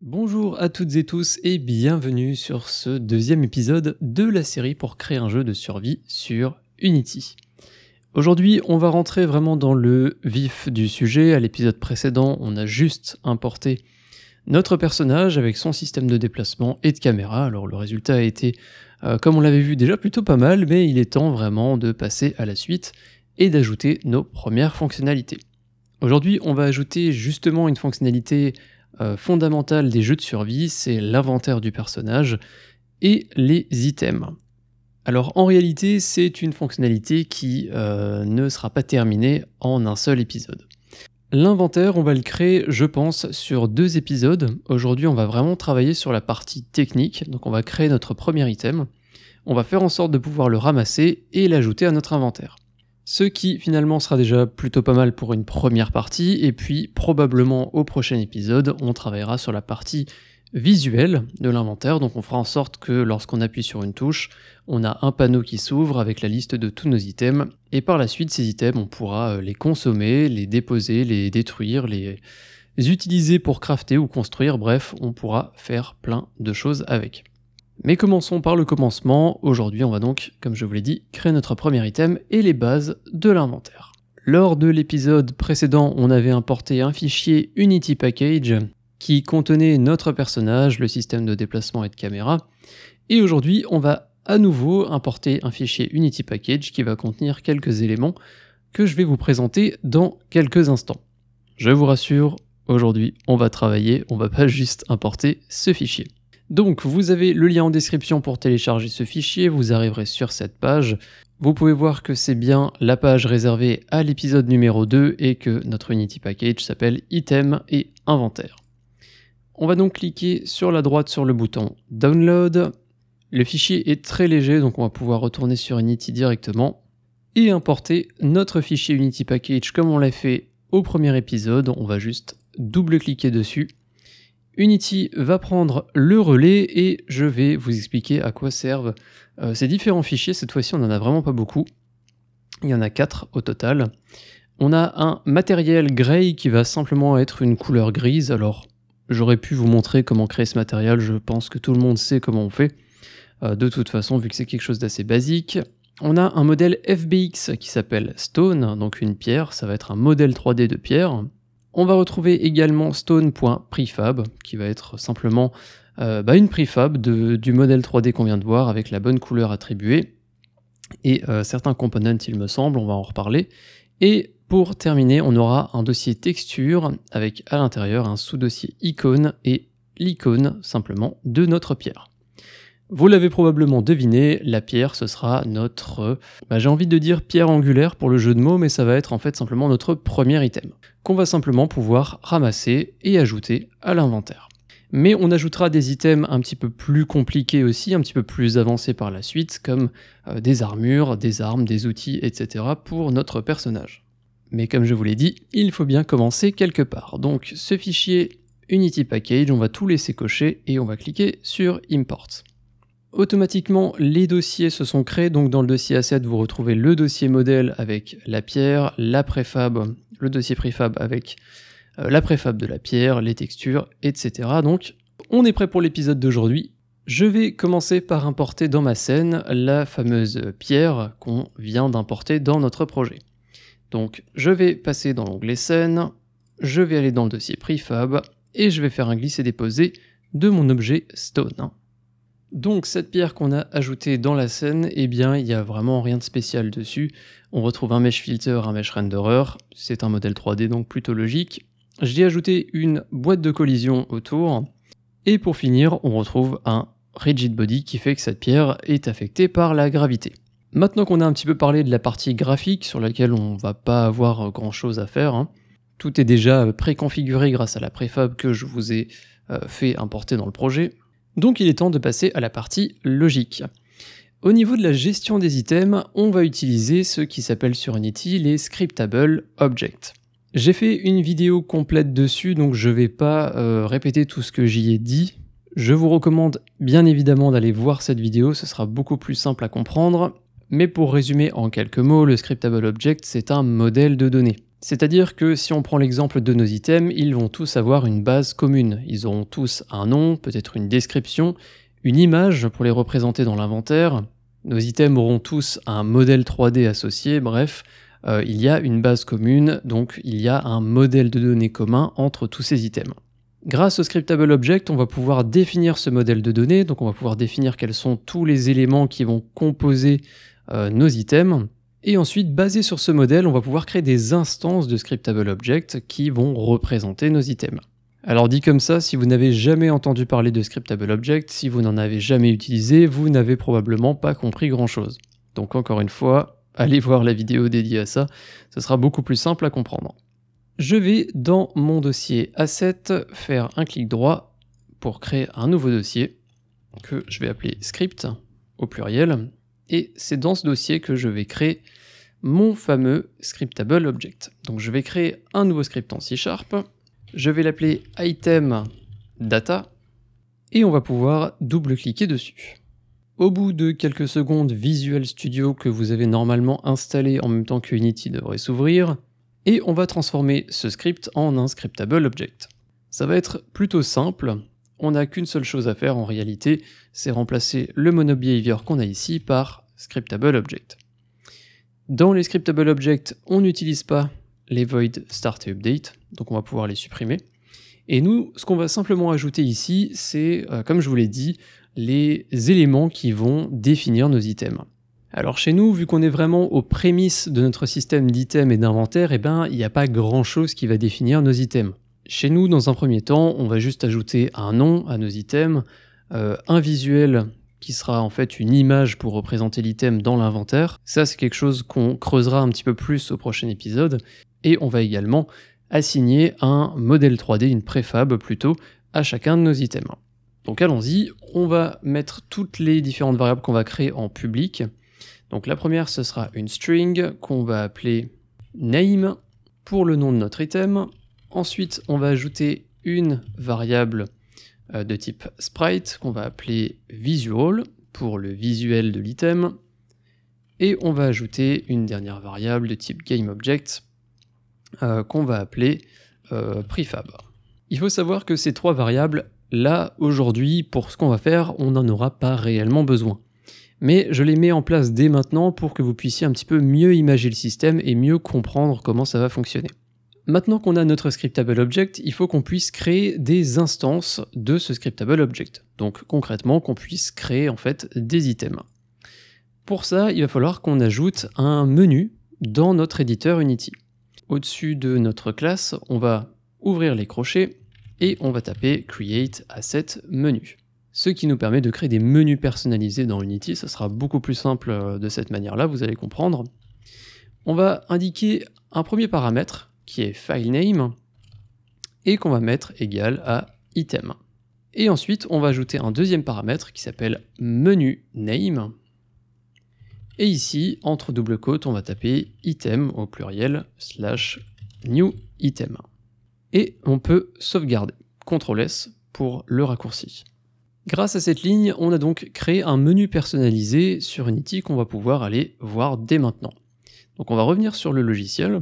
Bonjour à toutes et tous et bienvenue sur ce deuxième épisode de la série pour créer un jeu de survie sur Unity. Aujourd'hui, on va rentrer vraiment dans le vif du sujet. À l'épisode précédent, on a juste importé notre personnage avec son système de déplacement et de caméra. Alors le résultat a été, euh, comme on l'avait vu déjà, plutôt pas mal, mais il est temps vraiment de passer à la suite et d'ajouter nos premières fonctionnalités. Aujourd'hui, on va ajouter justement une fonctionnalité euh, fondamentale des jeux de survie, c'est l'inventaire du personnage et les items. Alors en réalité, c'est une fonctionnalité qui euh, ne sera pas terminée en un seul épisode. L'inventaire, on va le créer, je pense, sur deux épisodes. Aujourd'hui, on va vraiment travailler sur la partie technique, donc on va créer notre premier item. On va faire en sorte de pouvoir le ramasser et l'ajouter à notre inventaire. Ce qui finalement sera déjà plutôt pas mal pour une première partie, et puis probablement au prochain épisode, on travaillera sur la partie visuelle de l'inventaire, donc on fera en sorte que lorsqu'on appuie sur une touche, on a un panneau qui s'ouvre avec la liste de tous nos items, et par la suite ces items, on pourra euh, les consommer, les déposer, les détruire, les utiliser pour crafter ou construire, bref, on pourra faire plein de choses avec. Mais commençons par le commencement. Aujourd'hui, on va donc, comme je vous l'ai dit, créer notre premier item et les bases de l'inventaire. Lors de l'épisode précédent, on avait importé un fichier Unity Package qui contenait notre personnage, le système de déplacement et de caméra. Et aujourd'hui, on va à nouveau importer un fichier Unity Package qui va contenir quelques éléments que je vais vous présenter dans quelques instants. Je vous rassure, aujourd'hui, on va travailler, on va pas juste importer ce fichier. Donc vous avez le lien en description pour télécharger ce fichier, vous arriverez sur cette page. Vous pouvez voir que c'est bien la page réservée à l'épisode numéro 2 et que notre Unity Package s'appelle Item et Inventaire. On va donc cliquer sur la droite sur le bouton Download. Le fichier est très léger, donc on va pouvoir retourner sur Unity directement et importer notre fichier Unity Package comme on l'a fait au premier épisode. On va juste double-cliquer dessus Unity va prendre le relais et je vais vous expliquer à quoi servent euh, ces différents fichiers. Cette fois-ci, on n'en a vraiment pas beaucoup. Il y en a 4 au total. On a un matériel grey qui va simplement être une couleur grise. Alors, j'aurais pu vous montrer comment créer ce matériel. Je pense que tout le monde sait comment on fait. Euh, de toute façon, vu que c'est quelque chose d'assez basique. On a un modèle FBX qui s'appelle Stone, donc une pierre. Ça va être un modèle 3D de pierre. On va retrouver également stone.prefab, qui va être simplement euh, bah, une prefab du modèle 3D qu'on vient de voir avec la bonne couleur attribuée. Et euh, certains components, il me semble, on va en reparler. Et pour terminer, on aura un dossier texture avec à l'intérieur un sous-dossier icône et l'icône simplement de notre pierre. Vous l'avez probablement deviné, la pierre, ce sera notre... Euh, bah, j'ai envie de dire pierre angulaire pour le jeu de mots, mais ça va être en fait simplement notre premier item, qu'on va simplement pouvoir ramasser et ajouter à l'inventaire. Mais on ajoutera des items un petit peu plus compliqués aussi, un petit peu plus avancés par la suite, comme euh, des armures, des armes, des outils, etc. pour notre personnage. Mais comme je vous l'ai dit, il faut bien commencer quelque part. Donc ce fichier Unity Package, on va tout laisser cocher et on va cliquer sur Import. Automatiquement, les dossiers se sont créés. Donc, dans le dossier asset, vous retrouvez le dossier modèle avec la pierre, la préfab, le dossier préfab avec euh, la préfab de la pierre, les textures, etc. Donc, on est prêt pour l'épisode d'aujourd'hui. Je vais commencer par importer dans ma scène la fameuse pierre qu'on vient d'importer dans notre projet. Donc, je vais passer dans l'onglet scène, je vais aller dans le dossier préfab, et je vais faire un glisser-déposer de mon objet stone. Donc cette pierre qu'on a ajoutée dans la scène, eh bien il n'y a vraiment rien de spécial dessus. On retrouve un mesh filter, un mesh renderer, c'est un modèle 3D donc plutôt logique. J'ai ajouté une boîte de collision autour. Et pour finir, on retrouve un rigid body qui fait que cette pierre est affectée par la gravité. Maintenant qu'on a un petit peu parlé de la partie graphique sur laquelle on va pas avoir grand chose à faire, hein, tout est déjà préconfiguré grâce à la préfab que je vous ai euh, fait importer dans le projet. Donc il est temps de passer à la partie logique. Au niveau de la gestion des items, on va utiliser ce qui s'appelle sur Unity les scriptable Object. J'ai fait une vidéo complète dessus, donc je ne vais pas euh, répéter tout ce que j'y ai dit. Je vous recommande bien évidemment d'aller voir cette vidéo, ce sera beaucoup plus simple à comprendre. Mais pour résumer en quelques mots, le scriptable object, c'est un modèle de données. C'est-à-dire que si on prend l'exemple de nos items, ils vont tous avoir une base commune. Ils auront tous un nom, peut-être une description, une image pour les représenter dans l'inventaire. Nos items auront tous un modèle 3D associé, bref, euh, il y a une base commune, donc il y a un modèle de données commun entre tous ces items. Grâce au scriptable object, on va pouvoir définir ce modèle de données, donc on va pouvoir définir quels sont tous les éléments qui vont composer euh, nos items. Et ensuite, basé sur ce modèle, on va pouvoir créer des instances de scriptable object qui vont représenter nos items. Alors dit comme ça, si vous n'avez jamais entendu parler de scriptable object, si vous n'en avez jamais utilisé, vous n'avez probablement pas compris grand-chose. Donc encore une fois, allez voir la vidéo dédiée à ça, ce sera beaucoup plus simple à comprendre. Je vais dans mon dossier Asset faire un clic droit pour créer un nouveau dossier que je vais appeler script au pluriel et c'est dans ce dossier que je vais créer mon fameux scriptable object. Donc je vais créer un nouveau script en C Sharp. Je vais l'appeler item data et on va pouvoir double-cliquer dessus. Au bout de quelques secondes, Visual Studio que vous avez normalement installé en même temps que Unity devrait s'ouvrir, et on va transformer ce script en un scriptable object. Ça va être plutôt simple, on n'a qu'une seule chose à faire en réalité, c'est remplacer le monobehavior qu'on a ici par ScriptableObject. Dans les scriptable on n'utilise pas les void start et update, donc on va pouvoir les supprimer. Et nous, ce qu'on va simplement ajouter ici, c'est, euh, comme je vous l'ai dit, les éléments qui vont définir nos items. Alors chez nous, vu qu'on est vraiment aux prémices de notre système d'items et d'inventaire, eh ben, il n'y a pas grand chose qui va définir nos items. Chez nous, dans un premier temps, on va juste ajouter un nom à nos items, euh, un visuel qui sera en fait une image pour représenter l'item dans l'inventaire. Ça, c'est quelque chose qu'on creusera un petit peu plus au prochain épisode. Et on va également assigner un modèle 3D, une préfab plutôt, à chacun de nos items. Donc allons-y, on va mettre toutes les différentes variables qu'on va créer en public. Donc la première, ce sera une string qu'on va appeler name pour le nom de notre item. Ensuite, on va ajouter une variable euh, de type sprite qu'on va appeler visual pour le visuel de l'item. Et on va ajouter une dernière variable de type GameObject euh, qu'on va appeler euh, prefab. Il faut savoir que ces trois variables, là, aujourd'hui, pour ce qu'on va faire, on n'en aura pas réellement besoin. Mais je les mets en place dès maintenant pour que vous puissiez un petit peu mieux imaginer le système et mieux comprendre comment ça va fonctionner. Maintenant qu'on a notre scriptable object, il faut qu'on puisse créer des instances de ce scriptable object. Donc concrètement, qu'on puisse créer en fait des items. Pour ça, il va falloir qu'on ajoute un menu dans notre éditeur Unity. Au-dessus de notre classe, on va ouvrir les crochets et on va taper create asset menu. Ce qui nous permet de créer des menus personnalisés dans Unity, ça sera beaucoup plus simple euh, de cette manière-là, vous allez comprendre. On va indiquer un premier paramètre qui est filename, et qu'on va mettre égal à item. Et ensuite, on va ajouter un deuxième paramètre qui s'appelle menu name. Et ici, entre double quotes on va taper item au pluriel slash new item. Et on peut sauvegarder. CTRL S pour le raccourci. Grâce à cette ligne, on a donc créé un menu personnalisé sur Unity qu'on va pouvoir aller voir dès maintenant. Donc on va revenir sur le logiciel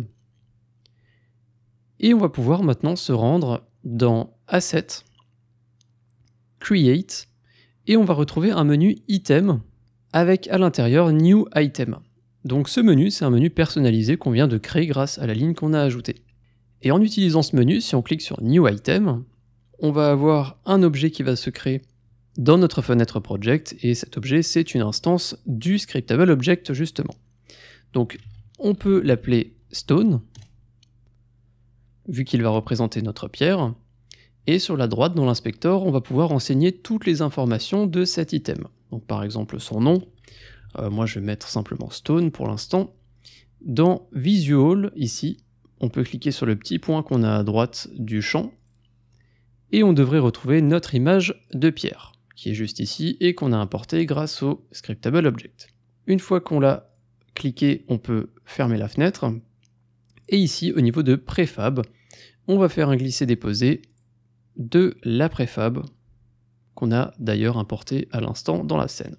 et on va pouvoir maintenant se rendre dans Asset, Create, et on va retrouver un menu Item avec à l'intérieur New Item. Donc ce menu, c'est un menu personnalisé qu'on vient de créer grâce à la ligne qu'on a ajoutée. Et en utilisant ce menu, si on clique sur New Item, on va avoir un objet qui va se créer dans notre fenêtre project, et cet objet, c'est une instance du scriptable object, justement. Donc, on peut l'appeler stone, vu qu'il va représenter notre pierre. Et sur la droite, dans l'inspecteur, on va pouvoir renseigner toutes les informations de cet item. Donc par exemple son nom, euh, moi je vais mettre simplement Stone pour l'instant. Dans Visual, ici, on peut cliquer sur le petit point qu'on a à droite du champ, et on devrait retrouver notre image de pierre, qui est juste ici, et qu'on a importée grâce au Scriptable Object. Une fois qu'on l'a cliqué, on peut fermer la fenêtre et ici, au niveau de préfab, on va faire un glisser-déposer de la préfab qu'on a d'ailleurs importé à l'instant dans la scène.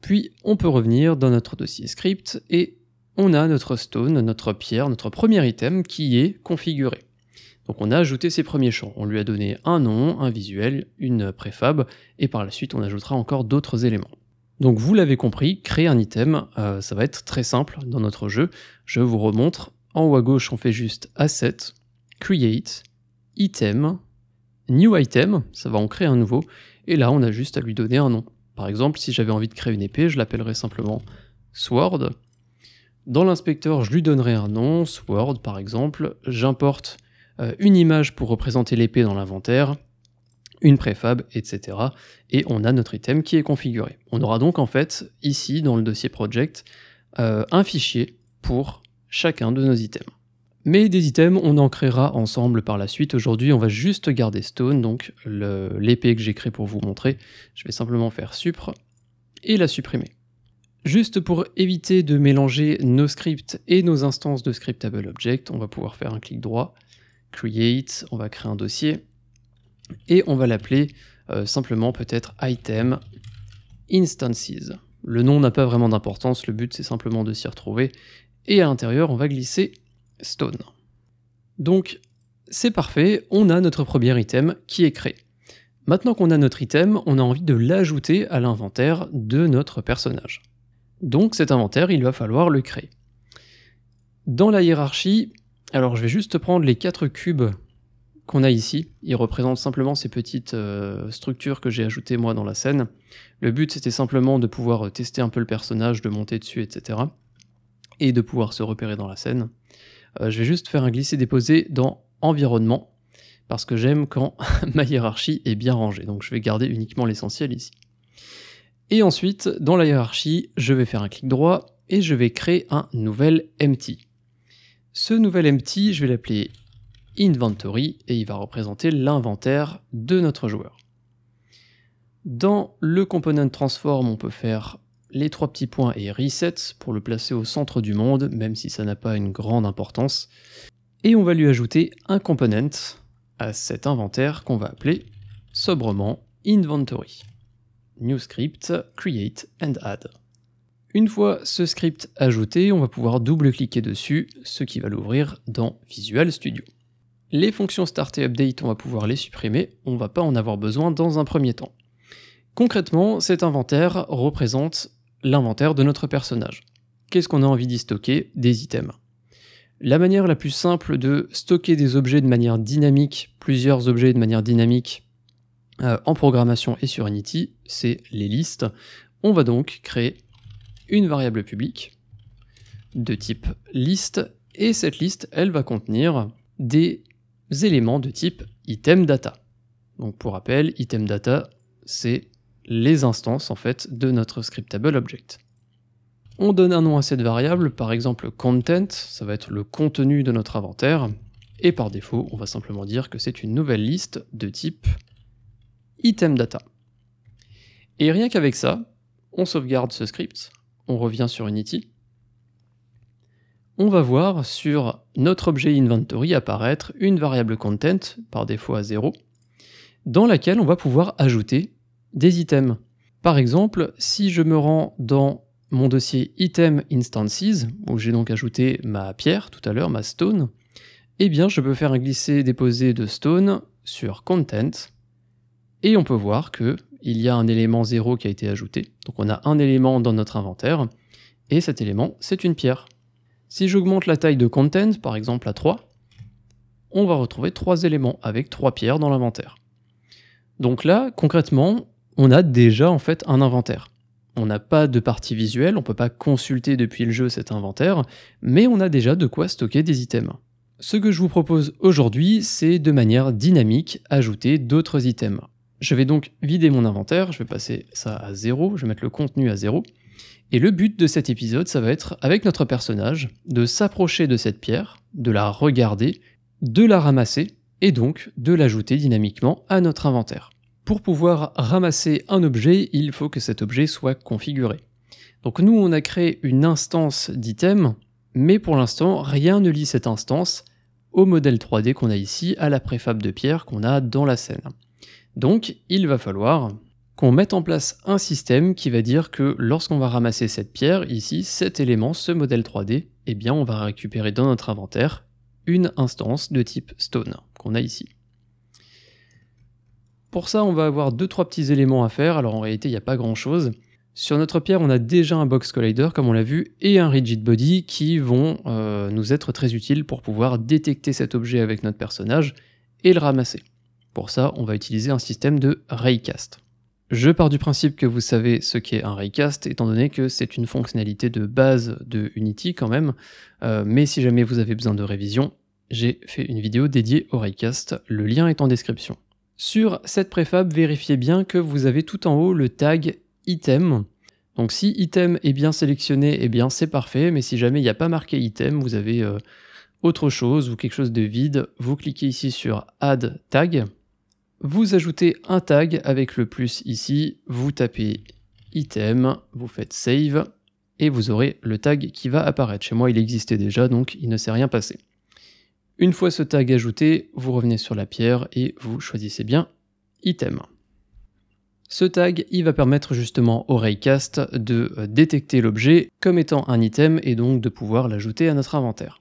Puis on peut revenir dans notre dossier script et on a notre stone, notre pierre, notre premier item qui est configuré. Donc on a ajouté ses premiers champs, on lui a donné un nom, un visuel, une préfab, et par la suite on ajoutera encore d'autres éléments. Donc vous l'avez compris, créer un item, euh, ça va être très simple dans notre jeu. Je vous remontre en haut à gauche, on fait juste Asset, Create, Item, New Item, ça va en créer un nouveau, et là on a juste à lui donner un nom. Par exemple, si j'avais envie de créer une épée, je l'appellerais simplement Sword. Dans l'inspecteur, je lui donnerai un nom, Sword par exemple, j'importe euh, une image pour représenter l'épée dans l'inventaire, une préfab, etc. Et on a notre item qui est configuré. On aura donc en fait ici dans le dossier project euh, un fichier pour chacun de nos items. Mais des items, on en créera ensemble par la suite. Aujourd'hui, on va juste garder Stone, donc l'épée que j'ai créée pour vous montrer. Je vais simplement faire supr et la supprimer. Juste pour éviter de mélanger nos scripts et nos instances de scriptable object, on va pouvoir faire un clic droit, create, on va créer un dossier, et on va l'appeler euh, simplement peut-être item instances. Le nom n'a pas vraiment d'importance, le but c'est simplement de s'y retrouver et à l'intérieur on va glisser stone. Donc c'est parfait, on a notre premier item qui est créé. Maintenant qu'on a notre item, on a envie de l'ajouter à l'inventaire de notre personnage. Donc cet inventaire, il va falloir le créer. Dans la hiérarchie, alors je vais juste prendre les quatre cubes qu'on a ici. Ils représentent simplement ces petites euh, structures que j'ai ajoutées moi dans la scène. Le but c'était simplement de pouvoir tester un peu le personnage, de monter dessus, etc et de pouvoir se repérer dans la scène. Euh, je vais juste faire un glisser-déposer dans environnement parce que j'aime quand ma hiérarchie est bien rangée. Donc je vais garder uniquement l'essentiel ici. Et ensuite, dans la hiérarchie, je vais faire un clic droit et je vais créer un nouvel empty. Ce nouvel empty, je vais l'appeler inventory et il va représenter l'inventaire de notre joueur. Dans le component transform, on peut faire les trois petits points et reset pour le placer au centre du monde, même si ça n'a pas une grande importance. Et on va lui ajouter un component à cet inventaire qu'on va appeler sobrement inventory. New script, create and add. Une fois ce script ajouté, on va pouvoir double-cliquer dessus, ce qui va l'ouvrir dans Visual Studio. Les fonctions Start et Update, on va pouvoir les supprimer, on va pas en avoir besoin dans un premier temps. Concrètement, cet inventaire représente l'inventaire de notre personnage. Qu'est-ce qu'on a envie d'y stocker Des items. La manière la plus simple de stocker des objets de manière dynamique, plusieurs objets de manière dynamique euh, en programmation et sur Unity, c'est les listes. On va donc créer une variable publique de type liste et cette liste, elle va contenir des éléments de type item data. Donc pour rappel, item data, c'est les instances en fait de notre scriptable object. On donne un nom à cette variable, par exemple content, ça va être le contenu de notre inventaire, et par défaut, on va simplement dire que c'est une nouvelle liste de type item data. Et rien qu'avec ça, on sauvegarde ce script, on revient sur Unity, on va voir sur notre objet inventory apparaître une variable content, par défaut à 0, dans laquelle on va pouvoir ajouter des items. Par exemple, si je me rends dans mon dossier item instances, où j'ai donc ajouté ma pierre tout à l'heure, ma stone, eh bien je peux faire un glisser-déposer de stone sur content, et on peut voir que il y a un élément 0 qui a été ajouté, donc on a un élément dans notre inventaire, et cet élément c'est une pierre. Si j'augmente la taille de content, par exemple à 3, on va retrouver trois éléments avec trois pierres dans l'inventaire. Donc là, concrètement, on a déjà en fait un inventaire. On n'a pas de partie visuelle, on ne peut pas consulter depuis le jeu cet inventaire, mais on a déjà de quoi stocker des items. Ce que je vous propose aujourd'hui, c'est de manière dynamique ajouter d'autres items. Je vais donc vider mon inventaire, je vais passer ça à zéro, je vais mettre le contenu à zéro. Et le but de cet épisode, ça va être, avec notre personnage, de s'approcher de cette pierre, de la regarder, de la ramasser, et donc de l'ajouter dynamiquement à notre inventaire. Pour pouvoir ramasser un objet, il faut que cet objet soit configuré. Donc nous, on a créé une instance d'item, mais pour l'instant, rien ne lie cette instance au modèle 3D qu'on a ici, à la préfab de pierre qu'on a dans la scène. Donc, il va falloir qu'on mette en place un système qui va dire que lorsqu'on va ramasser cette pierre, ici, cet élément, ce modèle 3D, eh bien on va récupérer dans notre inventaire une instance de type stone qu'on a ici. Pour ça, on va avoir deux trois petits éléments à faire. Alors en réalité, il n'y a pas grand-chose. Sur notre pierre, on a déjà un box collider, comme on l'a vu, et un rigid body qui vont euh, nous être très utiles pour pouvoir détecter cet objet avec notre personnage et le ramasser. Pour ça, on va utiliser un système de raycast. Je pars du principe que vous savez ce qu'est un raycast, étant donné que c'est une fonctionnalité de base de Unity quand même, euh, mais si jamais vous avez besoin de révision, j'ai fait une vidéo dédiée au raycast, le lien est en description. Sur cette préfab, vérifiez bien que vous avez tout en haut le tag item. Donc si item est bien sélectionné, et eh bien c'est parfait, mais si jamais il n'y a pas marqué item, vous avez euh, autre chose ou quelque chose de vide, vous cliquez ici sur add tag. Vous ajoutez un tag avec le plus ici, vous tapez item, vous faites save et vous aurez le tag qui va apparaître. Chez moi, il existait déjà, donc il ne s'est rien passé. Une fois ce tag ajouté, vous revenez sur la pierre et vous choisissez bien item. Ce tag, il va permettre justement au Raycast de euh, détecter l'objet comme étant un item et donc de pouvoir l'ajouter à notre inventaire.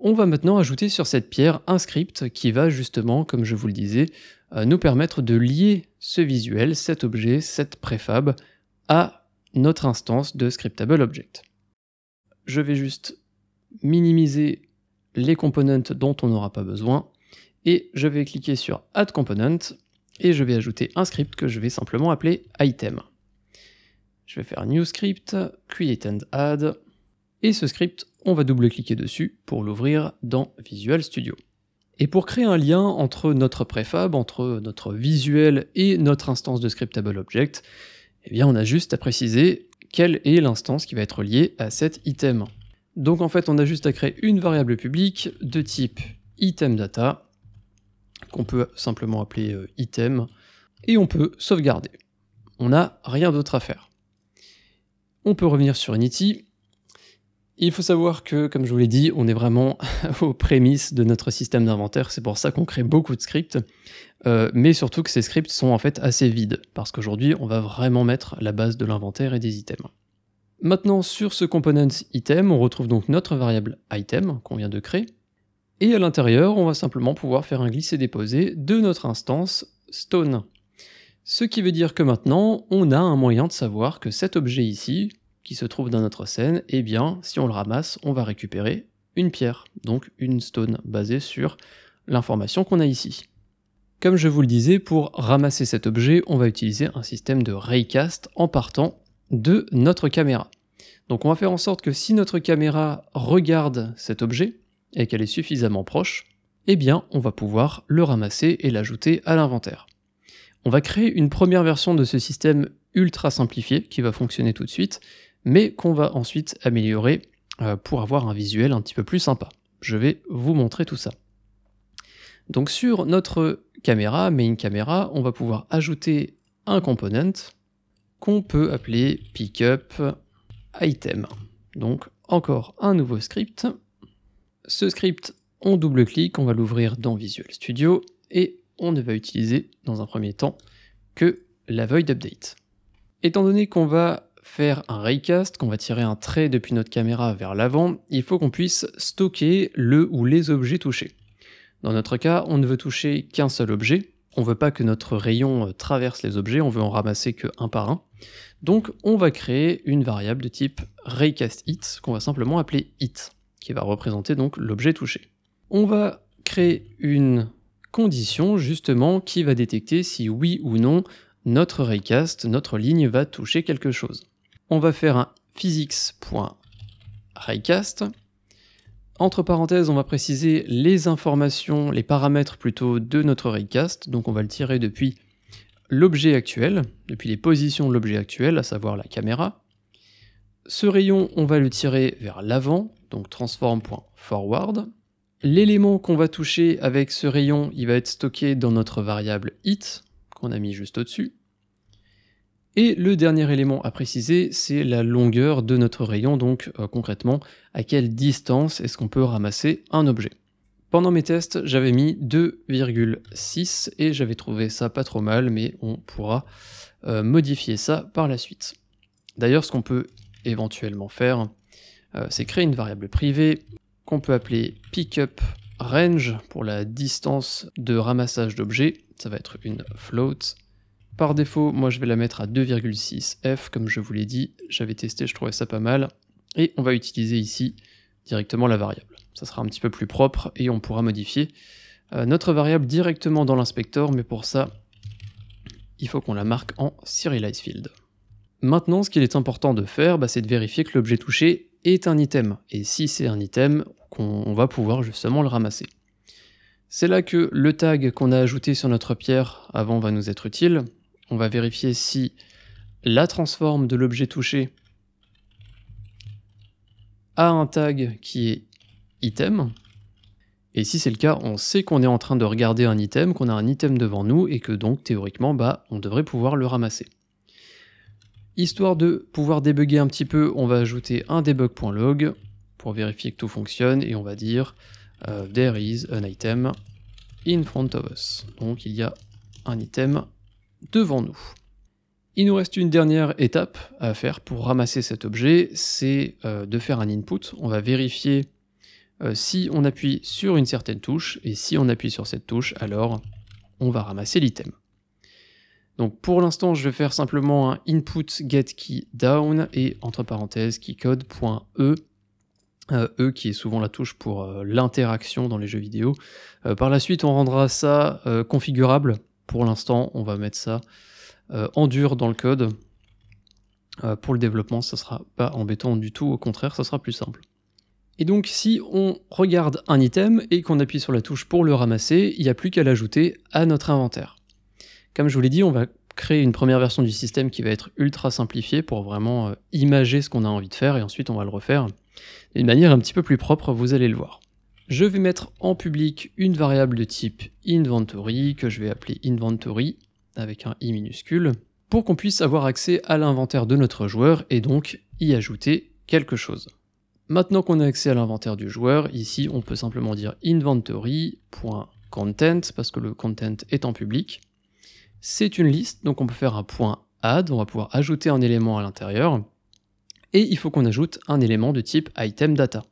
On va maintenant ajouter sur cette pierre un script qui va justement, comme je vous le disais, euh, nous permettre de lier ce visuel, cet objet, cette préfab à notre instance de scriptable Je vais juste minimiser les components dont on n'aura pas besoin. Et je vais cliquer sur Add Component et je vais ajouter un script que je vais simplement appeler Item. Je vais faire New Script, Create and Add. Et ce script, on va double-cliquer dessus pour l'ouvrir dans Visual Studio. Et pour créer un lien entre notre préfab, entre notre visuel et notre instance de scriptable object, eh bien on a juste à préciser quelle est l'instance qui va être liée à cet item. Donc en fait, on a juste à créer une variable publique de type itemData, qu'on peut simplement appeler euh, item, et on peut sauvegarder. On n'a rien d'autre à faire. On peut revenir sur Unity. Il faut savoir que, comme je vous l'ai dit, on est vraiment aux prémices de notre système d'inventaire, c'est pour ça qu'on crée beaucoup de scripts, euh, mais surtout que ces scripts sont en fait assez vides, parce qu'aujourd'hui on va vraiment mettre la base de l'inventaire et des items. Maintenant, sur ce component item, on retrouve donc notre variable item qu'on vient de créer. Et à l'intérieur, on va simplement pouvoir faire un glisser-déposer de notre instance stone. Ce qui veut dire que maintenant, on a un moyen de savoir que cet objet ici, qui se trouve dans notre scène, eh bien, si on le ramasse, on va récupérer une pierre, donc une stone, basée sur l'information qu'on a ici. Comme je vous le disais, pour ramasser cet objet, on va utiliser un système de raycast en partant de notre caméra. Donc on va faire en sorte que si notre caméra regarde cet objet et qu'elle est suffisamment proche, eh bien on va pouvoir le ramasser et l'ajouter à l'inventaire. On va créer une première version de ce système ultra simplifié qui va fonctionner tout de suite, mais qu'on va ensuite améliorer euh, pour avoir un visuel un petit peu plus sympa. Je vais vous montrer tout ça. Donc sur notre caméra, main caméra, on va pouvoir ajouter un component qu'on peut appeler pickup item. Donc encore un nouveau script. Ce script, on double-clique, on va l'ouvrir dans Visual Studio et on ne va utiliser dans un premier temps que la void update. Étant donné qu'on va faire un raycast, qu'on va tirer un trait depuis notre caméra vers l'avant, il faut qu'on puisse stocker le ou les objets touchés. Dans notre cas, on ne veut toucher qu'un seul objet, on ne veut pas que notre rayon euh, traverse les objets, on veut en ramasser que un par un. Donc on va créer une variable de type rayCastHit qu'on va simplement appeler hit, qui va représenter donc l'objet touché. On va créer une condition justement qui va détecter si oui ou non notre raycast, notre ligne va toucher quelque chose. On va faire un physics.raycast. Entre parenthèses, on va préciser les informations, les paramètres plutôt de notre raycast, donc on va le tirer depuis l'objet actuel, depuis les positions de l'objet actuel, à savoir la caméra. Ce rayon, on va le tirer vers l'avant, donc transform.forward. L'élément qu'on va toucher avec ce rayon, il va être stocké dans notre variable hit, qu'on a mis juste au-dessus. Et le dernier élément à préciser, c'est la longueur de notre rayon, donc euh, concrètement, à quelle distance est-ce qu'on peut ramasser un objet. Pendant mes tests, j'avais mis 2,6 et j'avais trouvé ça pas trop mal, mais on pourra euh, modifier ça par la suite. D'ailleurs, ce qu'on peut éventuellement faire, euh, c'est créer une variable privée qu'on peut appeler pickup range pour la distance de ramassage d'objets. Ça va être une float. Par défaut, moi je vais la mettre à 2,6 f comme je vous l'ai dit. J'avais testé, je trouvais ça pas mal. Et on va utiliser ici directement la variable. Ça sera un petit peu plus propre et on pourra modifier euh, notre variable directement dans l'inspecteur, mais pour ça, il faut qu'on la marque en serialize field. Maintenant, ce qu'il est important de faire, bah, c'est de vérifier que l'objet touché est un item, et si c'est un item, qu'on va pouvoir justement le ramasser. C'est là que le tag qu'on a ajouté sur notre pierre avant va nous être utile. On va vérifier si la transforme de l'objet touché a un tag qui est item. Et si c'est le cas, on sait qu'on est en train de regarder un item, qu'on a un item devant nous et que donc théoriquement, bah, on devrait pouvoir le ramasser. Histoire de pouvoir débugger un petit peu, on va ajouter un debug.log pour vérifier que tout fonctionne et on va dire euh, there is an item in front of us. Donc il y a un item devant nous. Il nous reste une dernière étape à faire pour ramasser cet objet, c'est euh, de faire un input. On va vérifier euh, si on appuie sur une certaine touche, et si on appuie sur cette touche, alors on va ramasser l'item. Donc pour l'instant, je vais faire simplement un input get key down et entre parenthèses keycode.e. code.e. Euh, e qui est souvent la touche pour euh, l'interaction dans les jeux vidéo. par la suite, on rendra ça configurable. Pour l'instant, on va mettre ça en dur dans le code. pour le développement, ça sera pas embêtant du tout. Au contraire, ça sera plus simple. Et donc si on regarde un item et qu'on appuie sur la touche pour le ramasser, il n'y a plus qu'à l'ajouter à notre inventaire. Comme je vous l'ai dit, on va créer une première version du système qui va être ultra simplifiée pour vraiment euh, imager ce qu'on a envie de faire et ensuite on va le refaire d'une manière un petit peu plus propre, vous allez le voir. Je vais mettre en public une variable de type inventory que je vais appeler inventory avec un i minuscule pour qu'on puisse avoir accès à l'inventaire de notre joueur et donc y ajouter quelque chose. Maintenant qu'on a accès à l'inventaire du joueur, ici on peut simplement dire inventory.content parce que le content est en public. C'est une liste, donc on peut faire un point add, on va pouvoir ajouter un élément à l'intérieur. Et il faut qu'on ajoute un élément de type item data.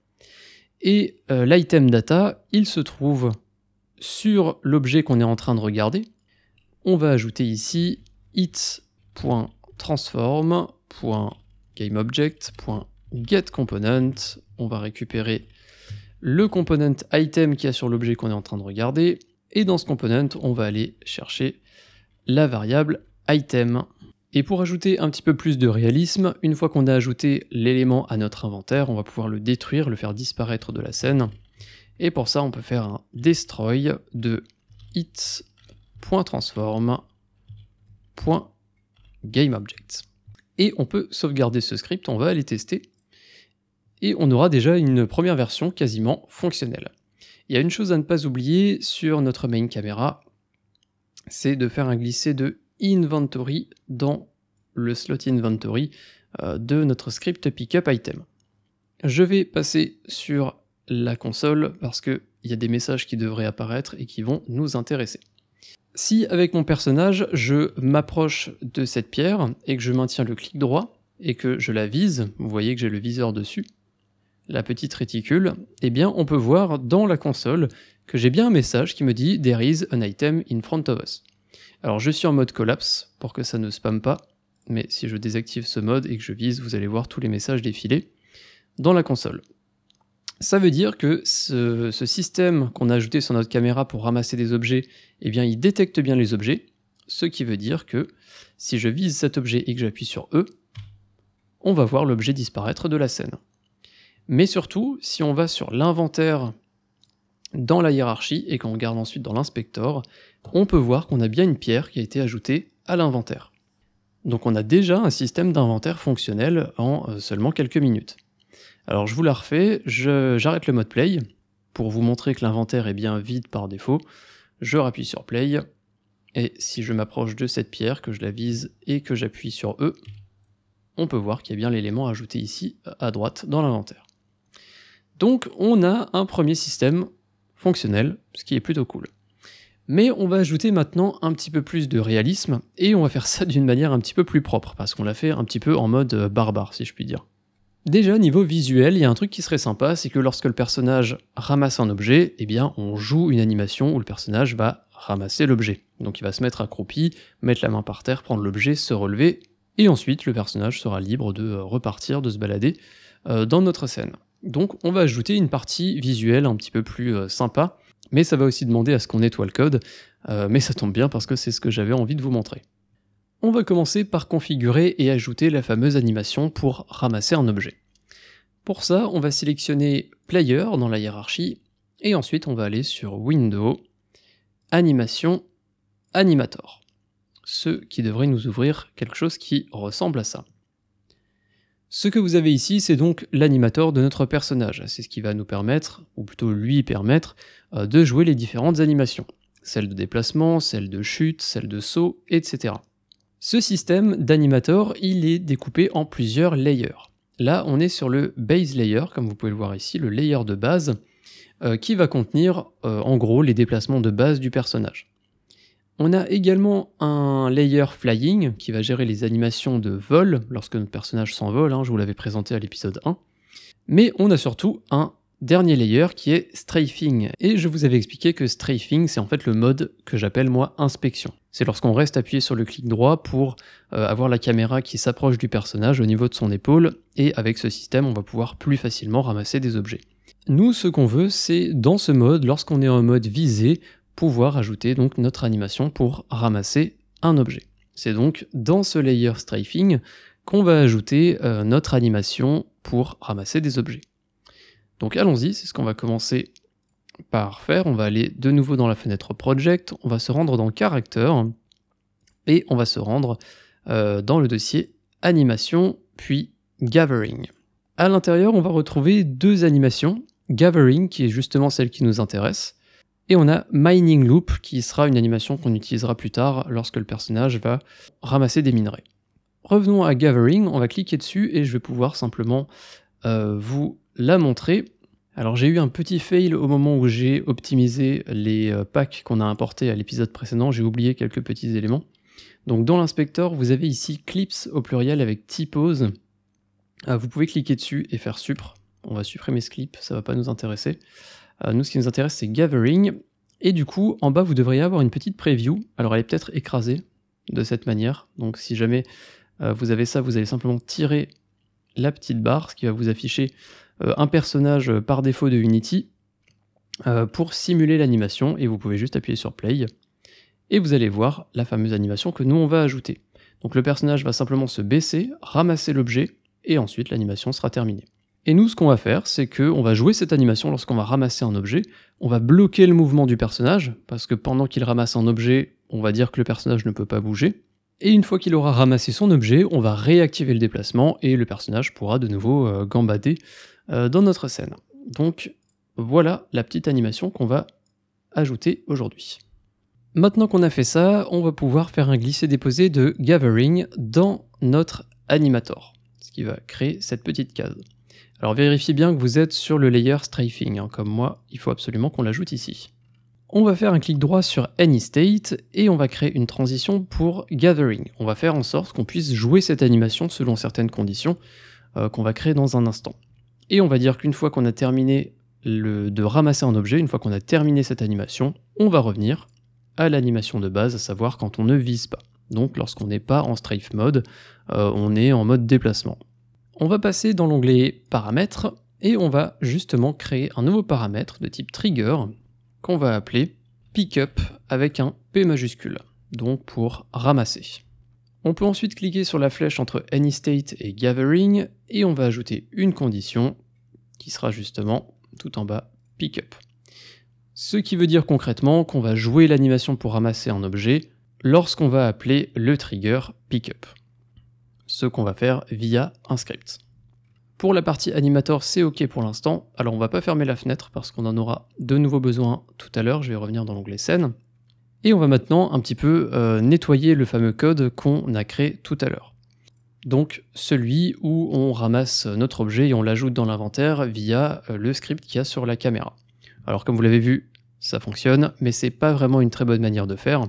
Et euh, l'itemData, data, il se trouve sur l'objet qu'on est en train de regarder. On va ajouter ici it.transform.gameobject get component, On va récupérer le component item qui a sur l'objet qu'on est en train de regarder. Et dans ce component, on va aller chercher la variable item. Et pour ajouter un petit peu plus de réalisme, une fois qu'on a ajouté l'élément à notre inventaire, on va pouvoir le détruire, le faire disparaître de la scène. Et pour ça, on peut faire un destroy de object Et on peut sauvegarder ce script, on va aller tester et on aura déjà une première version quasiment fonctionnelle. Il y a une chose à ne pas oublier sur notre main caméra, c'est de faire un glisser de inventory dans le slot inventory euh, de notre script pickup item. Je vais passer sur la console parce qu'il y a des messages qui devraient apparaître et qui vont nous intéresser. Si avec mon personnage je m'approche de cette pierre et que je maintiens le clic droit et que je la vise, vous voyez que j'ai le viseur dessus, la petite réticule, eh bien on peut voir dans la console que j'ai bien un message qui me dit There is an item in front of us. Alors je suis en mode collapse pour que ça ne spamme pas, mais si je désactive ce mode et que je vise, vous allez voir tous les messages défiler dans la console. Ça veut dire que ce, système qu'on a ajouté sur notre caméra pour ramasser des objets, eh bien, il détecte bien les objets, ce qui veut dire que si je vise cet objet et que j'appuie sur E, on va voir l'objet disparaître de la scène. Mais surtout, si on va sur l'inventaire dans la hiérarchie et qu'on regarde ensuite dans l'inspecteur, on peut voir qu'on a bien une pierre qui a été ajoutée à l'inventaire. Donc on a déjà un système d'inventaire fonctionnel en euh, seulement quelques minutes. Alors je vous la refais, j'arrête le mode play pour vous montrer que l'inventaire est bien vide par défaut. Je rappuie sur play et si je m'approche de cette pierre, que je la vise et que j'appuie sur E, on peut voir qu'il y a bien l'élément ajouté ici à droite dans l'inventaire. Donc on a un premier système fonctionnel, ce qui est plutôt cool. Mais on va ajouter maintenant un petit peu plus de réalisme, et on va faire ça d'une manière un petit peu plus propre, parce qu'on l'a fait un petit peu en mode euh, barbare, si je puis dire. Déjà, niveau visuel, il y a un truc qui serait sympa, c'est que lorsque le personnage ramasse un objet, eh bien, on joue une animation où le personnage va ramasser l'objet. Donc il va se mettre accroupi, mettre la main par terre, prendre l'objet, se relever, et ensuite le personnage sera libre de euh, repartir, de se balader euh, dans notre scène. Donc on va ajouter une partie visuelle un petit peu plus euh, sympa, mais ça va aussi demander à ce qu'on nettoie le code, euh, mais ça tombe bien parce que c'est ce que j'avais envie de vous montrer. On va commencer par configurer et ajouter la fameuse animation pour ramasser un objet. Pour ça, on va sélectionner Player dans la hiérarchie, et ensuite on va aller sur Window, Animation, Animator. Ce qui devrait nous ouvrir quelque chose qui ressemble à ça. Ce que vous avez ici, c'est donc l'animateur de notre personnage. C'est ce qui va nous permettre, ou plutôt lui permettre, euh, de jouer les différentes animations. Celle de déplacement, celle de chute, celle de saut, etc. Ce système d'animator, il est découpé en plusieurs layers. Là, on est sur le base layer, comme vous pouvez le voir ici, le layer de base, euh, qui va contenir euh, en gros les déplacements de base du personnage. On a également un layer flying qui va gérer les animations de vol lorsque notre personnage s'envole, hein, je vous l'avais présenté à l'épisode 1. Mais on a surtout un dernier layer qui est strafing. Et je vous avais expliqué que strafing, c'est en fait le mode que j'appelle moi inspection. C'est lorsqu'on reste appuyé sur le clic droit pour euh, avoir la caméra qui s'approche du personnage au niveau de son épaule, et avec ce système, on va pouvoir plus facilement ramasser des objets. Nous, ce qu'on veut, c'est dans ce mode, lorsqu'on est en mode visé, pouvoir ajouter donc notre animation pour ramasser un objet. C'est donc dans ce layer strafing qu'on va ajouter euh, notre animation pour ramasser des objets. Donc allons-y, c'est ce qu'on va commencer par faire. On va aller de nouveau dans la fenêtre Project, on va se rendre dans Character et on va se rendre euh, dans le dossier Animation puis Gathering. À l'intérieur, on va retrouver deux animations, Gathering qui est justement celle qui nous intéresse et on a Mining Loop qui sera une animation qu'on utilisera plus tard lorsque le personnage va ramasser des minerais. Revenons à Gathering, on va cliquer dessus et je vais pouvoir simplement euh, vous la montrer. Alors j'ai eu un petit fail au moment où j'ai optimisé les euh, packs qu'on a importés à l'épisode précédent, j'ai oublié quelques petits éléments. Donc dans l'inspecteur, vous avez ici clips au pluriel avec t-pose. Ah, vous pouvez cliquer dessus et faire Supre, On va supprimer ce clip, ça va pas nous intéresser. Euh, nous, ce qui nous intéresse, c'est Gathering. Et du coup, en bas, vous devriez avoir une petite preview. Alors, elle est peut-être écrasée de cette manière. Donc, si jamais euh, vous avez ça, vous allez simplement tirer la petite barre, ce qui va vous afficher euh, un personnage par défaut de Unity pour simuler l'animation. Et vous pouvez juste appuyer sur Play. Et vous allez voir la fameuse animation que nous, on va ajouter. Donc, le personnage va simplement se baisser, ramasser l'objet, et ensuite l'animation sera terminée. Et nous, ce qu'on va faire, c'est qu'on va jouer cette animation lorsqu'on va ramasser un objet. On va bloquer le mouvement du personnage, parce que pendant qu'il ramasse un objet, on va dire que le personnage ne peut pas bouger. Et une fois qu'il aura ramassé son objet, on va réactiver le déplacement et le personnage pourra de nouveau euh, gambader euh, dans notre scène. Donc voilà la petite animation qu'on va ajouter aujourd'hui. Maintenant qu'on a fait ça, on va pouvoir faire un glisser-déposer de Gathering dans notre animator, ce qui va créer cette petite case. Alors vérifiez bien que vous êtes sur le layer strafing. Hein. Comme moi, il faut absolument qu'on l'ajoute ici. On va faire un clic droit sur Any State et on va créer une transition pour Gathering. On va faire en sorte qu'on puisse jouer cette animation selon certaines conditions euh, qu'on va créer dans un instant. Et on va dire qu'une fois qu'on a terminé de ramasser un objet, une fois qu'on a terminé cette animation, on va revenir à l'animation de base, à savoir quand on ne vise pas. Donc lorsqu'on n'est pas en strafe mode, euh, on est en mode déplacement on va passer dans l'onglet paramètres et on va justement créer un nouveau paramètre de type trigger qu'on va appeler pickup avec un P majuscule, donc pour ramasser. On peut ensuite cliquer sur la flèche entre AnyState et Gathering et on va ajouter une condition qui sera justement tout en bas pickup. Ce qui veut dire concrètement qu'on va jouer l'animation pour ramasser un objet lorsqu'on va appeler le trigger pickup ce qu'on va faire via un script. Pour la partie animator, c'est OK pour l'instant. Alors on va pas fermer la fenêtre parce qu'on en aura de nouveaux besoins tout à l'heure. Je vais revenir dans l'onglet scène. Et on va maintenant un petit peu euh, nettoyer le fameux code qu'on a créé tout à l'heure. Donc celui où on ramasse notre objet et on l'ajoute dans l'inventaire via euh, le script qu'il y a sur la caméra. Alors comme vous l'avez vu, ça fonctionne, mais c'est pas vraiment une très bonne manière de faire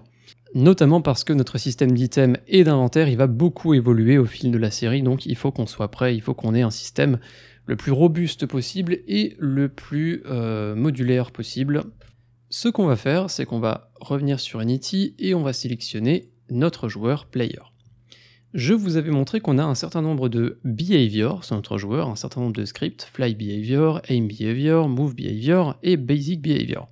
notamment parce que notre système d'items et d'inventaire, il va beaucoup évoluer au fil de la série, donc il faut qu'on soit prêt, il faut qu'on ait un système le plus robuste possible et le plus euh, modulaire possible. Ce qu'on va faire, c'est qu'on va revenir sur Unity et on va sélectionner notre joueur player. Je vous avais montré qu'on a un certain nombre de behaviors sur notre joueur, un certain nombre de scripts, fly behavior, aim behavior, move behavior et basic behavior.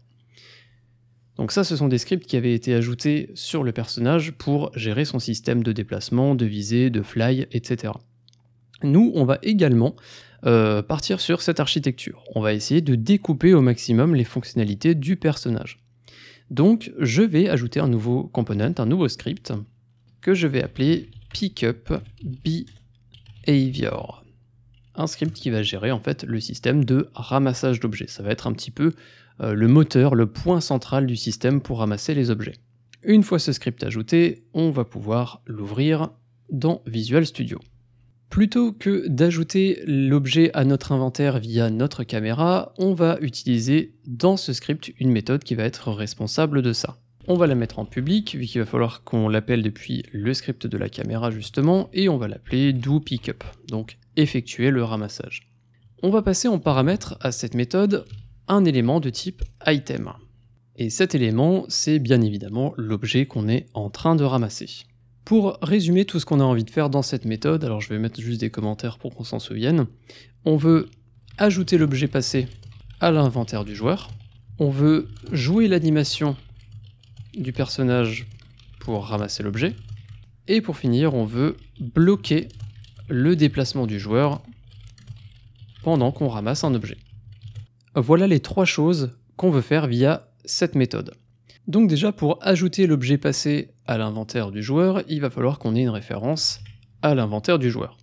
Donc ça, ce sont des scripts qui avaient été ajoutés sur le personnage pour gérer son système de déplacement, de visée, de fly, etc. Nous, on va également euh, partir sur cette architecture. On va essayer de découper au maximum les fonctionnalités du personnage. Donc, je vais ajouter un nouveau component, un nouveau script, que je vais appeler pickup behavior. Un script qui va gérer en fait le système de ramassage d'objets. Ça va être un petit peu euh, le moteur, le point central du système pour ramasser les objets. Une fois ce script ajouté, on va pouvoir l'ouvrir dans Visual Studio. Plutôt que d'ajouter l'objet à notre inventaire via notre caméra, on va utiliser dans ce script une méthode qui va être responsable de ça. On va la mettre en public, vu qu'il va falloir qu'on l'appelle depuis le script de la caméra justement, et on va l'appeler DoPickup, pickup, donc effectuer le ramassage. On va passer en paramètres à cette méthode un élément de type item. Et cet élément, c'est bien évidemment l'objet qu'on est en train de ramasser. Pour résumer tout ce qu'on a envie de faire dans cette méthode, alors je vais mettre juste des commentaires pour qu'on s'en souvienne, on veut ajouter l'objet passé à l'inventaire du joueur, on veut jouer l'animation du personnage pour ramasser l'objet, et pour finir, on veut bloquer le déplacement du joueur pendant qu'on ramasse un objet. Voilà les trois choses qu'on veut faire via cette méthode. Donc déjà, pour ajouter l'objet passé à l'inventaire du joueur, il va falloir qu'on ait une référence à l'inventaire du joueur.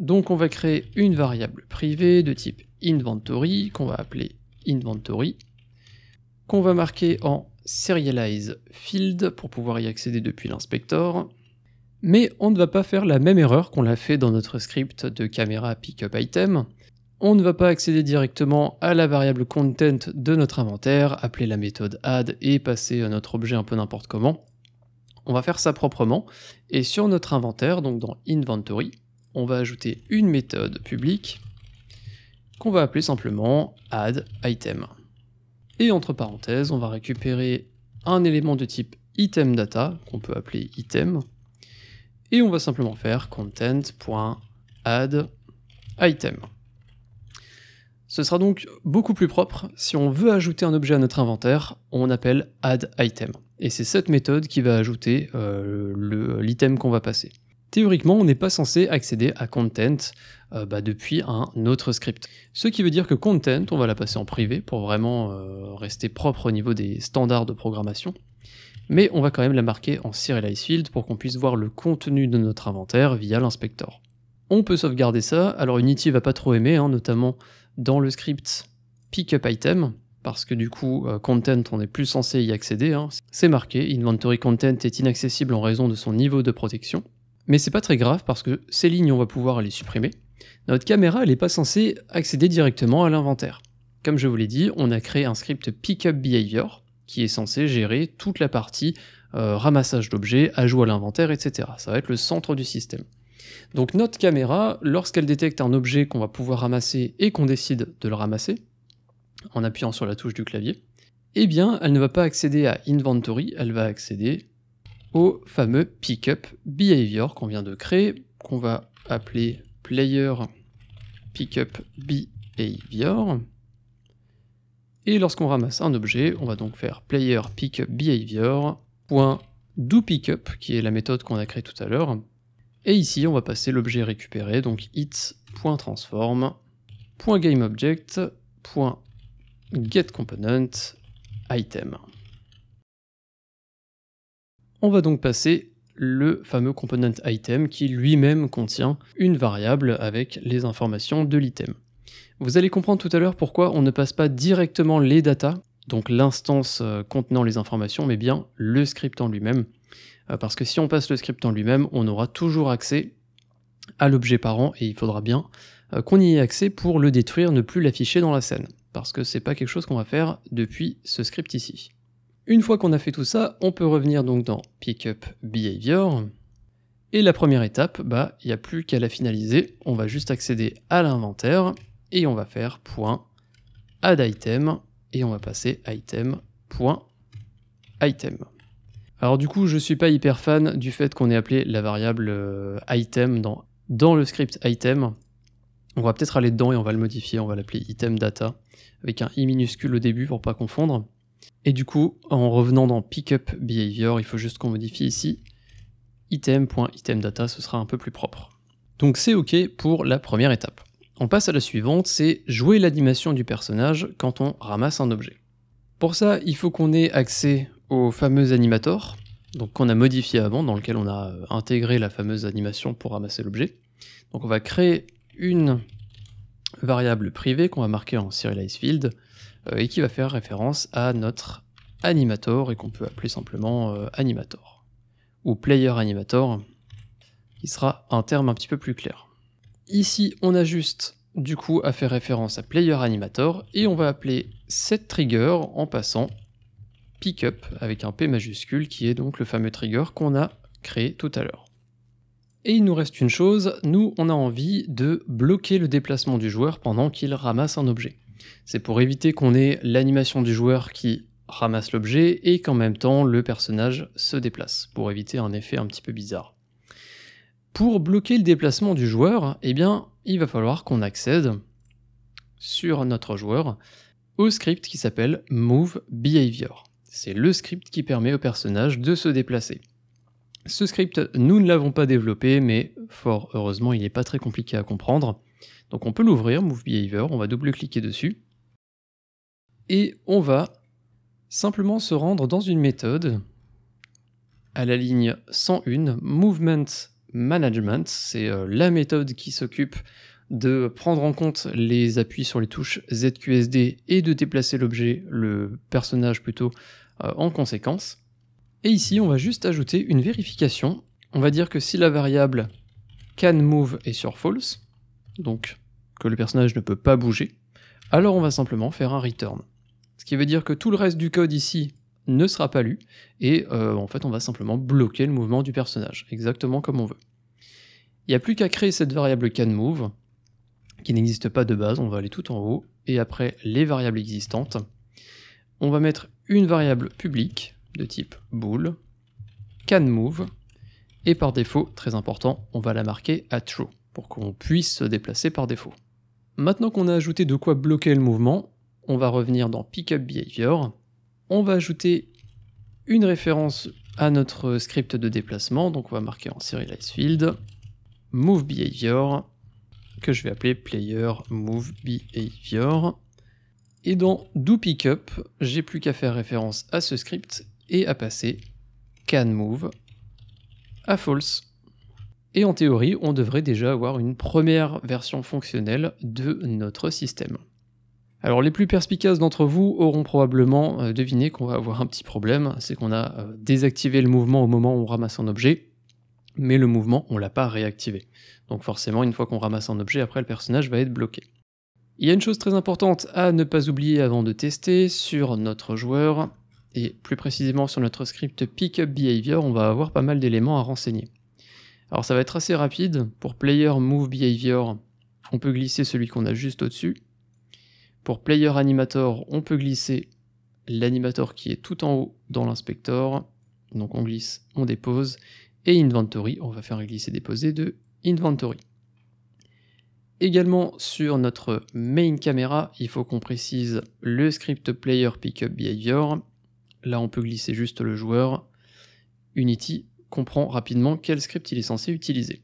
Donc on va créer une variable privée de type inventory, qu'on va appeler inventory, qu'on va marquer en serialize field pour pouvoir y accéder depuis l'inspector. Mais on ne va pas faire la même erreur qu'on l'a fait dans notre script de caméra pickup item on ne va pas accéder directement à la variable content de notre inventaire, appeler la méthode add et passer à notre objet un peu n'importe comment. On va faire ça proprement, et sur notre inventaire, donc dans inventory, on va ajouter une méthode publique qu'on va appeler simplement add item. Et entre parenthèses, on va récupérer un élément de type item data, qu'on peut appeler item, et on va simplement faire content.addItem. item. Ce sera donc beaucoup plus propre. Si on veut ajouter un objet à notre inventaire, on appelle AddItem, Et c'est cette méthode qui va ajouter euh, l'item qu'on va passer. Théoriquement, on n'est pas censé accéder à content euh, bah, depuis un autre script. Ce qui veut dire que content, on va la passer en privé pour vraiment euh, rester propre au niveau des standards de programmation. Mais on va quand même la marquer en serialize field pour qu'on puisse voir le contenu de notre inventaire via l'inspector. On peut sauvegarder ça, alors Unity va pas trop aimer, hein, notamment dans le script pickup item, parce que du coup, euh, content, on n'est plus censé y accéder. Hein. C'est marqué, inventory content est inaccessible en raison de son niveau de protection. Mais c'est pas très grave parce que ces lignes, on va pouvoir les supprimer. Notre caméra, elle n'est pas censée accéder directement à l'inventaire. Comme je vous l'ai dit, on a créé un script pickup behavior qui est censé gérer toute la partie euh, ramassage d'objets, ajout à l'inventaire, etc. Ça va être le centre du système. Donc notre caméra, lorsqu'elle détecte un objet qu'on va pouvoir ramasser et qu'on décide de le ramasser, en appuyant sur la touche du clavier, eh bien elle ne va pas accéder à Inventory, elle va accéder au fameux Pickup Behavior qu'on vient de créer, qu'on va appeler Player Behavior. Et lorsqu'on ramasse un objet, on va donc faire player pickup qui est la méthode qu'on a créée tout à l'heure, et ici, on va passer l'objet récupéré, donc it.transform.gameobject.getComponentitem. On va donc passer le fameux component item qui lui-même contient une variable avec les informations de l'item. Vous allez comprendre tout à l'heure pourquoi on ne passe pas directement les data, donc l'instance euh, contenant les informations, mais bien le script en lui-même, euh, parce que si on passe le script en lui-même, on aura toujours accès à l'objet parent et il faudra bien euh, qu'on y ait accès pour le détruire, ne plus l'afficher dans la scène, parce que c'est pas quelque chose qu'on va faire depuis ce script ici. Une fois qu'on a fait tout ça, on peut revenir donc dans Pickup Behavior, et la première étape, bah, il n'y a plus qu'à la finaliser, on va juste accéder à l'inventaire, et on va faire point add et on va passer item.item. Alors du coup, je suis pas hyper fan du fait qu'on ait appelé la variable euh, item dans, dans le script item. On va peut-être aller dedans et on va le modifier, on va l'appeler item data avec un i minuscule au début pour pas confondre. Et du coup, en revenant dans pickup behavior, il faut juste qu'on modifie ici item.itemdata, ce sera un peu plus propre. Donc c'est OK pour la première étape. On passe à la suivante, c'est jouer l'animation du personnage quand on ramasse un objet. Pour ça, il faut qu'on ait accès au fameux animator, donc qu'on a modifié avant, dans lequel on a euh, intégré la fameuse animation pour ramasser l'objet. Donc on va créer une variable privée qu'on va marquer en serialize field euh, et qui va faire référence à notre animator et qu'on peut appeler simplement euh, animator ou player animator qui sera un terme un petit peu plus clair. Ici on a juste du coup à faire référence à player animator et on va appeler cette trigger en passant avec un P majuscule qui est donc le fameux trigger qu'on a créé tout à l'heure. Et il nous reste une chose, nous on a envie de bloquer le déplacement du joueur pendant qu'il ramasse un objet. C'est pour éviter qu'on ait l'animation du joueur qui ramasse l'objet et qu'en même temps le personnage se déplace, pour éviter un effet un petit peu bizarre. Pour bloquer le déplacement du joueur, eh bien il va falloir qu'on accède sur notre joueur au script qui s'appelle move behavior. C'est le script qui permet au personnage de se déplacer. Ce script, nous ne l'avons pas développé, mais fort heureusement, il n'est pas très compliqué à comprendre. Donc on peut l'ouvrir, MoveBehaviour, on va double-cliquer dessus. Et on va simplement se rendre dans une méthode à la ligne 101, Movement Management. C'est euh, la méthode qui s'occupe de prendre en compte les appuis sur les touches ZQSD et de déplacer l'objet, le personnage plutôt, euh, en conséquence. Et ici, on va juste ajouter une vérification. On va dire que si la variable canMove est sur false, donc que le personnage ne peut pas bouger, alors on va simplement faire un return. Ce qui veut dire que tout le reste du code ici ne sera pas lu, et euh, en fait on va simplement bloquer le mouvement du personnage, exactement comme on veut. Il n'y a plus qu'à créer cette variable canMove, qui n'existe pas de base, on va aller tout en haut, et après les variables existantes, on va mettre une variable publique de type bool, canMove, et par défaut, très important, on va la marquer à true pour qu'on puisse se déplacer par défaut. Maintenant qu'on a ajouté de quoi bloquer le mouvement, on va revenir dans PickUpBehavior, behavior, on va ajouter une référence à notre script de déplacement, donc on va marquer en serialize field move behavior que je vais appeler player move et dans do Up, j'ai plus qu'à faire référence à ce script et à passer can move à false. Et en théorie, on devrait déjà avoir une première version fonctionnelle de notre système. Alors les plus perspicaces d'entre vous auront probablement euh, deviné qu'on va avoir un petit problème, c'est qu'on a euh, désactivé le mouvement au moment où on ramasse un objet, mais le mouvement, on l'a pas réactivé. Donc forcément, une fois qu'on ramasse un objet, après le personnage va être bloqué. Il y a une chose très importante à ne pas oublier avant de tester sur notre joueur, et plus précisément sur notre script Pickup Behavior, on va avoir pas mal d'éléments à renseigner. Alors ça va être assez rapide, pour Player Move Behavior, on peut glisser celui qu'on a juste au-dessus. Pour Player Animator, on peut glisser l'animator qui est tout en haut dans l'inspecteur. Donc on glisse, on dépose. Et Inventory, on va faire glisser déposer de Inventory. Également sur notre main caméra, il faut qu'on précise le script player pickup behavior. Là, on peut glisser juste le joueur. Unity comprend rapidement quel script il est censé utiliser.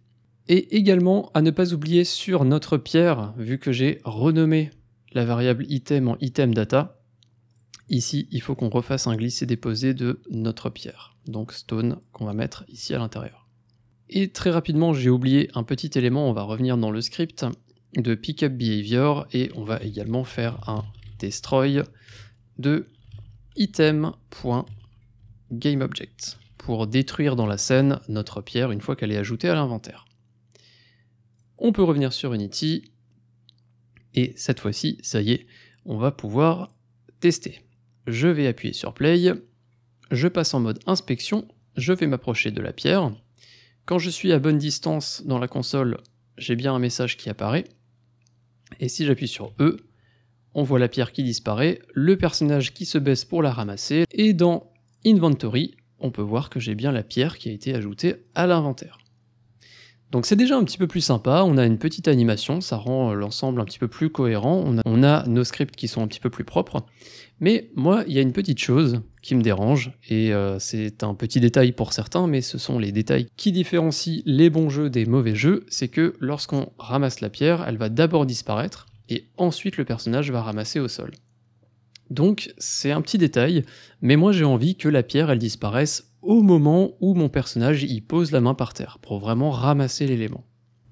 Et également, à ne pas oublier sur notre pierre, vu que j'ai renommé la variable item en item data, ici, il faut qu'on refasse un glisser-déposer de notre pierre, donc stone, qu'on va mettre ici à l'intérieur. Et très rapidement, j'ai oublié un petit élément, on va revenir dans le script de pickup behavior et on va également faire un destroy de item.gameObject pour détruire dans la scène notre pierre une fois qu'elle est ajoutée à l'inventaire. On peut revenir sur Unity et cette fois-ci, ça y est, on va pouvoir tester. Je vais appuyer sur play, je passe en mode inspection, je vais m'approcher de la pierre, quand je suis à bonne distance dans la console, j'ai bien un message qui apparaît. Et si j'appuie sur E, on voit la pierre qui disparaît, le personnage qui se baisse pour la ramasser, et dans Inventory, on peut voir que j'ai bien la pierre qui a été ajoutée à l'inventaire. Donc c'est déjà un petit peu plus sympa, on a une petite animation, ça rend l'ensemble un petit peu plus cohérent, on a, on a, nos scripts qui sont un petit peu plus propres. Mais moi, il y a une petite chose qui me dérange. Et euh, c'est un petit détail pour certains, mais ce sont les détails qui différencient les bons jeux des mauvais jeux. C'est que lorsqu'on ramasse la pierre, elle va d'abord disparaître, et ensuite le personnage va ramasser au sol. Donc c'est un petit détail, mais moi j'ai envie que la pierre elle disparaisse au moment où mon personnage y pose la main par terre, pour vraiment ramasser l'élément.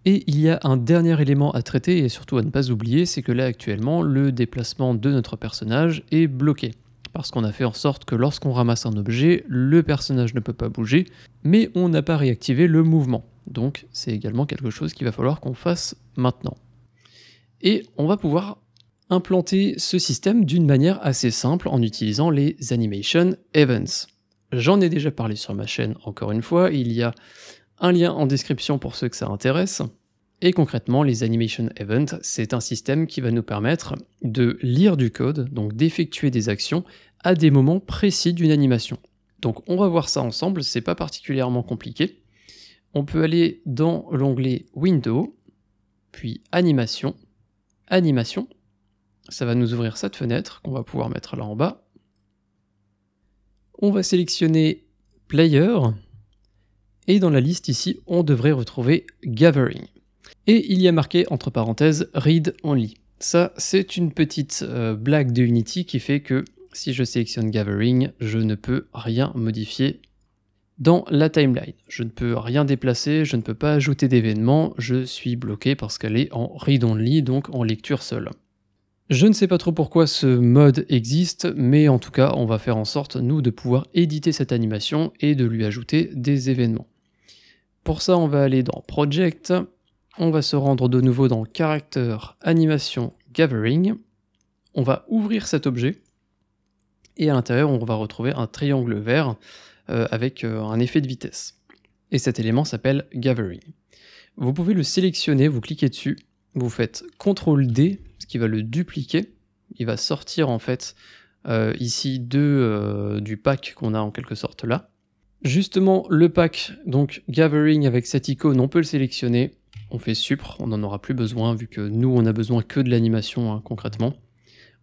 Et il y a un dernier élément à traiter et surtout à ne pas oublier, c'est que là actuellement, le déplacement de notre personnage est bloqué parce qu'on a fait en sorte que lorsqu'on ramasse un objet, le personnage ne peut pas bouger, mais on n'a pas réactivé le mouvement. Donc c'est également quelque chose qu'il va falloir qu'on fasse maintenant. Et on va pouvoir implanter ce système d'une manière assez simple en utilisant les Animation Events. J'en ai déjà parlé sur ma chaîne encore une fois, il y a un lien en description pour ceux que ça intéresse. Et concrètement, les Animation Events, c'est un système qui va nous permettre de lire du code, donc d'effectuer des actions à des moments précis d'une animation. Donc on va voir ça ensemble, c'est pas particulièrement compliqué. On peut aller dans l'onglet Window, puis Animation, Animation. Ça va nous ouvrir cette fenêtre qu'on va pouvoir mettre là en bas. On va sélectionner Player, et dans la liste ici, on devrait retrouver Gathering. Et il y a marqué, entre parenthèses, read only. Ça, c'est une petite euh, blague de Unity qui fait que si je sélectionne gathering, je ne peux rien modifier dans la timeline. Je ne peux rien déplacer, je ne peux pas ajouter d'événements, je suis bloqué parce qu'elle est en read-only, donc en lecture seule. Je ne sais pas trop pourquoi ce mode existe, mais en tout cas, on va faire en sorte, nous, de pouvoir éditer cette animation et de lui ajouter des événements. Pour ça, on va aller dans Project, on va se rendre de nouveau dans Caractère Animation Gathering. On va ouvrir cet objet. Et à l'intérieur, on va retrouver un triangle vert euh, avec euh, un effet de vitesse. Et cet élément s'appelle Gathering. Vous pouvez le sélectionner, vous cliquez dessus, vous faites CTRL D, ce qui va le dupliquer. Il va sortir en fait euh, ici du pack qu'on a en quelque sorte là. Justement, le pack, donc Gathering avec cette icône, on peut le sélectionner, on fait supre, on n'en aura plus besoin vu que nous on a besoin que de l'animation hein, concrètement.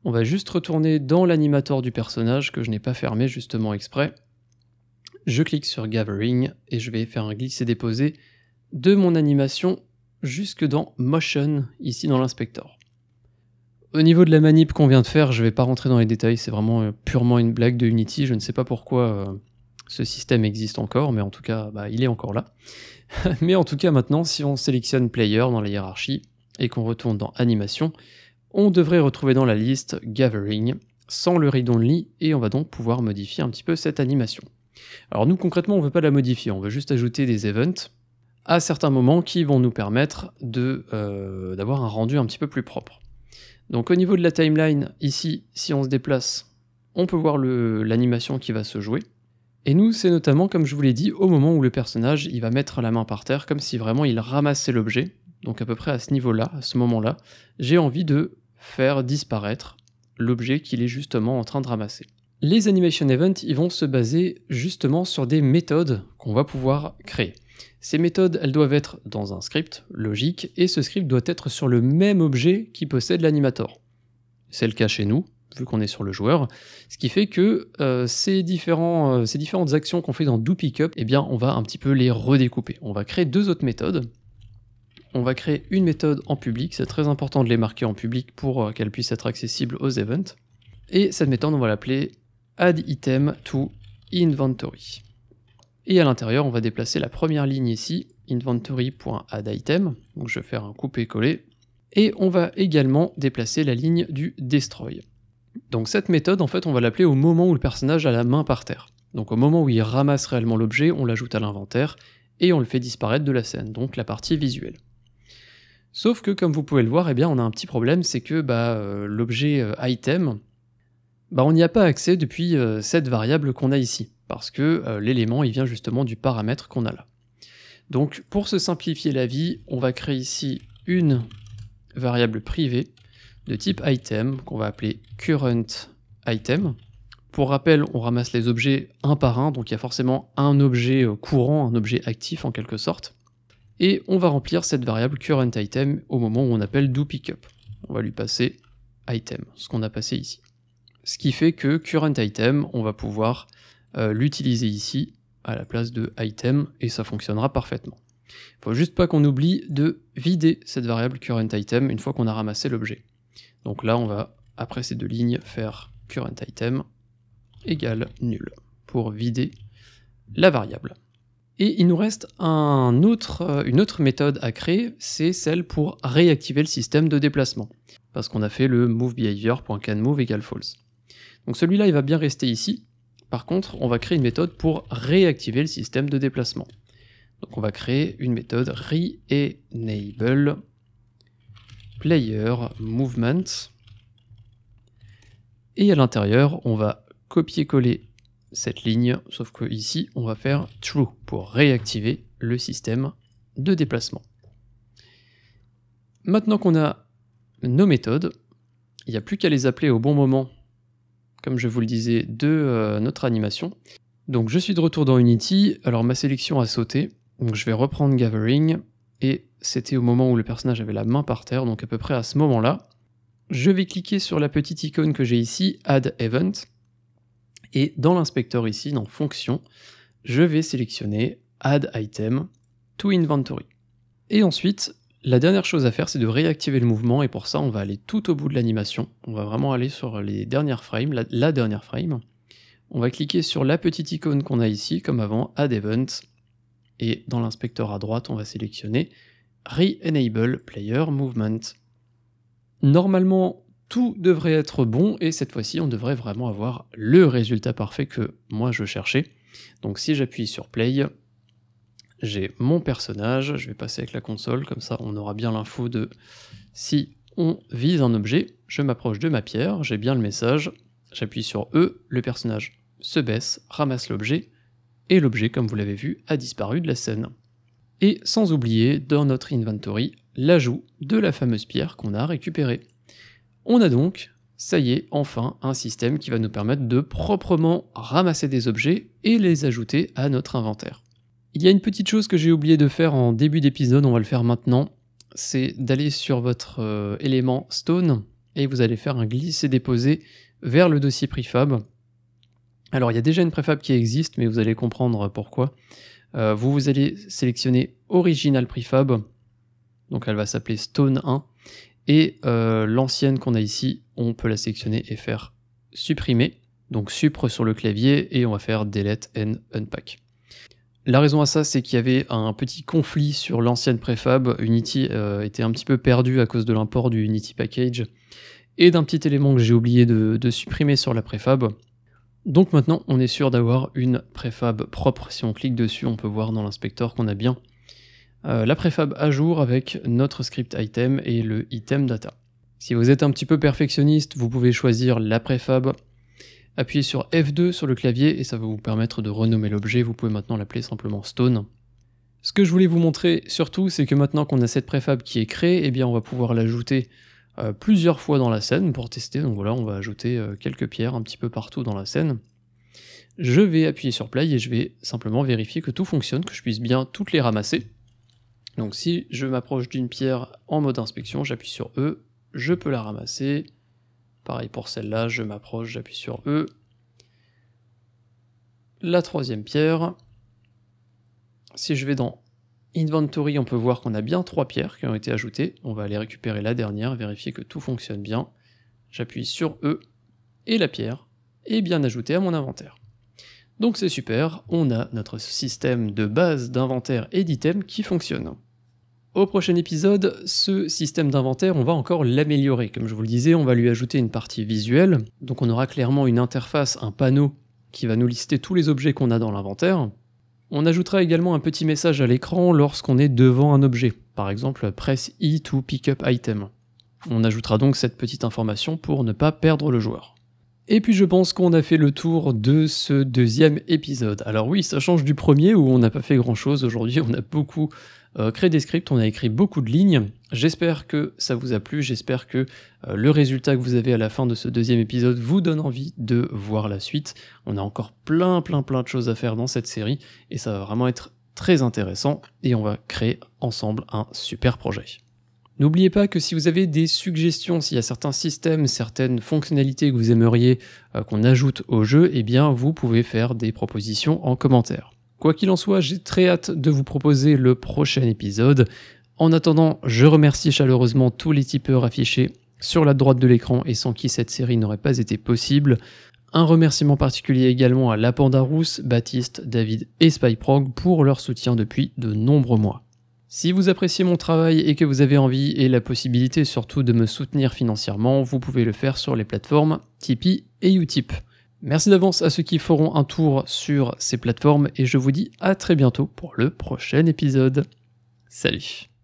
On va juste retourner dans l'animator du personnage que je n'ai pas fermé justement exprès. Je clique sur Gathering et je vais faire un glisser-déposer de mon animation jusque dans Motion ici dans l'inspector. Au niveau de la manip qu'on vient de faire, je ne vais pas rentrer dans les détails, c'est vraiment euh, purement une blague de Unity, je ne sais pas pourquoi euh, ce système existe encore, mais en tout cas, bah, il est encore là. mais en tout cas, maintenant, si on sélectionne Player dans la hiérarchie et qu'on retourne dans Animation, on devrait retrouver dans la liste Gathering sans le read only et on va donc pouvoir modifier un petit peu cette animation. Alors nous concrètement on ne veut pas la modifier, on veut juste ajouter des events à certains moments qui vont nous permettre euh, d'avoir un rendu un petit peu plus propre. Donc au niveau de la timeline, ici si on se déplace, on peut voir l'animation qui va se jouer. Et nous, c'est notamment, comme je vous l'ai dit, au moment où le personnage il va mettre la main par terre, comme si vraiment il ramassait l'objet, donc à peu près à ce niveau-là, à ce moment-là, j'ai envie de faire disparaître l'objet qu'il est justement en train de ramasser. Les animation events, ils vont se baser justement sur des méthodes qu'on va pouvoir créer. Ces méthodes, elles doivent être dans un script logique et ce script doit être sur le même objet qui possède l'animator. C'est le cas chez nous, vu qu'on est sur le joueur. Ce qui fait que euh, euh, ces, différentes actions qu'on fait dans Do eh bien, on va un petit peu les redécouper. On va créer deux autres méthodes. On va créer une méthode en public, c'est très important de les marquer en public pour euh, qu'elle puissent être accessible aux events. Et cette méthode, on va l'appeler AddItemToInventory. Et à l'intérieur, on va déplacer la première ligne ici, inventory.addItem. Donc je vais faire un coupé-coller. Et on va également déplacer la ligne du destroy. Donc cette méthode, en fait, on va l'appeler au moment où le personnage a la main par terre. Donc au moment où il ramasse réellement l'objet, on l'ajoute à l'inventaire et on le fait disparaître de la scène, donc la partie visuelle. Sauf que comme vous pouvez le voir, eh bien on a un petit problème, c'est que bah, euh, l'objet euh, item, bah, on n'y a pas accès depuis euh, cette variable qu'on a ici, parce que l'élément il vient justement du paramètre qu'on a là. Donc pour se simplifier la vie, on va créer ici une variable privée de type item qu'on va appeler current item. Pour rappel, on ramasse les objets un par un, donc il y a forcément un objet euh, courant, un objet actif en quelque sorte. Et on va remplir cette variable current item au moment où on appelle DoPickup. On va lui passer item, ce qu'on a passé ici. Ce qui fait que current item, on va pouvoir euh, l'utiliser ici à la place de item et ça fonctionnera parfaitement. Il ne faut juste pas qu'on oublie de vider cette variable current item une fois qu'on a ramassé l'objet. Donc là, on va, après ces deux lignes, faire current item égale nul pour vider la variable. Et il nous reste euh, une autre méthode à créer, c'est celle pour réactiver le système de déplacement, parce qu'on a fait le moveBehaviour.canMove égale false. Donc celui-là, il va bien rester ici. Par contre, on va créer une méthode pour réactiver le système de déplacement. Donc on va créer une méthode reEnable player movement. Et à l'intérieur, on va copier-coller cette ligne, sauf que ici, on va faire true pour réactiver le système de déplacement. Maintenant qu'on a nos méthodes, il n'y a plus qu'à les appeler au bon moment, comme je vous le disais, de euh, notre animation. Donc je suis de retour dans Unity, alors ma sélection a sauté, donc je vais reprendre Gathering, et c'était au moment où le personnage avait la main par terre, donc à peu près à ce moment-là. Je vais cliquer sur la petite icône que j'ai ici, Add Event, et dans l'inspecteur ici, dans Fonction, je vais sélectionner Add Item to Inventory. Et ensuite, la dernière chose à faire, c'est de réactiver le mouvement, et pour ça, on va aller tout au bout de l'animation. On va vraiment aller sur les dernières frames, la, la dernière frame. On va cliquer sur la petite icône qu'on a ici, comme avant, Add Event, et dans l'inspecteur à droite, on va sélectionner Re-enable player movement. Normalement, tout devrait être bon et cette fois-ci, on devrait vraiment avoir le résultat parfait que moi je cherchais. Donc si j'appuie sur play, j'ai mon personnage, je vais passer avec la console, comme ça on aura bien l'info de si on vise un objet, je m'approche de ma pierre, j'ai bien le message, j'appuie sur E, le personnage se baisse, ramasse l'objet, et l'objet, comme vous l'avez vu, a disparu de la scène. Et sans oublier, dans notre inventory, l'ajout de la fameuse pierre qu'on a récupérée. On a donc, ça y est, enfin, un système qui va nous permettre de proprement ramasser des objets et les ajouter à notre inventaire. Il y a une petite chose que j'ai oublié de faire en début d'épisode, on va le faire maintenant, c'est d'aller sur votre euh, élément Stone et vous allez faire un glisser-déposer vers le dossier Prefab alors il y a déjà une préfab qui existe, mais vous allez comprendre pourquoi. Euh, vous, allez sélectionner Original Prefab, donc elle va s'appeler Stone 1, et euh, l'ancienne qu'on a ici, on peut la sélectionner et faire supprimer, donc supre sur le clavier, et on va faire Delete and Unpack. La raison à ça, c'est qu'il y avait un petit conflit sur l'ancienne préfab. Unity euh, était un petit peu perdu à cause de l'import du Unity Package et d'un petit élément que j'ai oublié de supprimer sur la préfab. Donc maintenant, on est sûr d'avoir une préfab propre. Si on clique dessus, on peut voir dans l'inspecteur qu'on a bien euh, la préfab à jour avec notre script item et le item data. Si vous êtes un petit peu perfectionniste, vous pouvez choisir la préfab, appuyer sur F2 sur le clavier et ça va vous permettre de renommer l'objet. Vous pouvez maintenant l'appeler simplement Stone. Ce que je voulais vous montrer surtout, c'est que maintenant qu'on a cette préfab qui est créée, eh bien on va pouvoir l'ajouter euh, plusieurs fois dans la scène pour tester. Donc voilà, on va ajouter euh, quelques pierres un petit peu partout dans la scène. Je vais appuyer sur play et je vais simplement vérifier que tout fonctionne, que je puisse bien toutes les ramasser. Donc si je m'approche d'une pierre en mode inspection, j'appuie sur E, je peux la ramasser. Pareil pour celle-là, je m'approche, j'appuie sur E. La troisième pierre, si je vais dans Inventory, on peut voir qu'on a bien trois pierres qui ont été ajoutées. On va aller récupérer la dernière, vérifier que tout fonctionne bien. J'appuie sur E et la pierre est bien ajoutée à mon inventaire. Donc c'est super, on a notre système de base d'inventaire et d'items qui fonctionne. Au prochain épisode, ce système d'inventaire, on va encore l'améliorer. Comme je vous le disais, on va lui ajouter une partie visuelle. Donc on aura clairement une interface, un panneau qui va nous lister tous les objets qu'on a dans l'inventaire. On ajoutera également un petit message à l'écran lorsqu'on est devant un objet, par exemple press E to pick up item. On ajoutera donc cette petite information pour ne pas perdre le joueur. Et puis je pense qu'on a fait le tour de ce deuxième épisode. Alors oui, ça change du premier où on n'a pas fait grand chose. Aujourd'hui, on a beaucoup euh, créer des scripts, on a écrit beaucoup de lignes. J'espère que ça vous a plu, j'espère que euh, le résultat que vous avez à la fin de ce deuxième épisode vous donne envie de voir la suite. On a encore plein plein plein de choses à faire dans cette série et ça va vraiment être très intéressant et on va créer ensemble un super projet. N'oubliez pas que si vous avez des suggestions, s'il y a certains systèmes, certaines fonctionnalités que vous aimeriez euh, qu'on ajoute au jeu, eh bien vous pouvez faire des propositions en commentaire. Quoi qu'il en soit, j'ai très hâte de vous proposer le prochain épisode. En attendant, je remercie chaleureusement tous les tipeurs affichés sur la droite de l'écran et sans qui cette série n'aurait pas été possible. Un remerciement particulier également à La Pandarousse, Baptiste, David et Spyprog pour leur soutien depuis de nombreux mois. Si vous appréciez mon travail et que vous avez envie et la possibilité surtout de me soutenir financièrement, vous pouvez le faire sur les plateformes Tipeee et Utip. Merci d'avance à ceux qui feront un tour sur ces plateformes et je vous dis à très bientôt pour le prochain épisode. Salut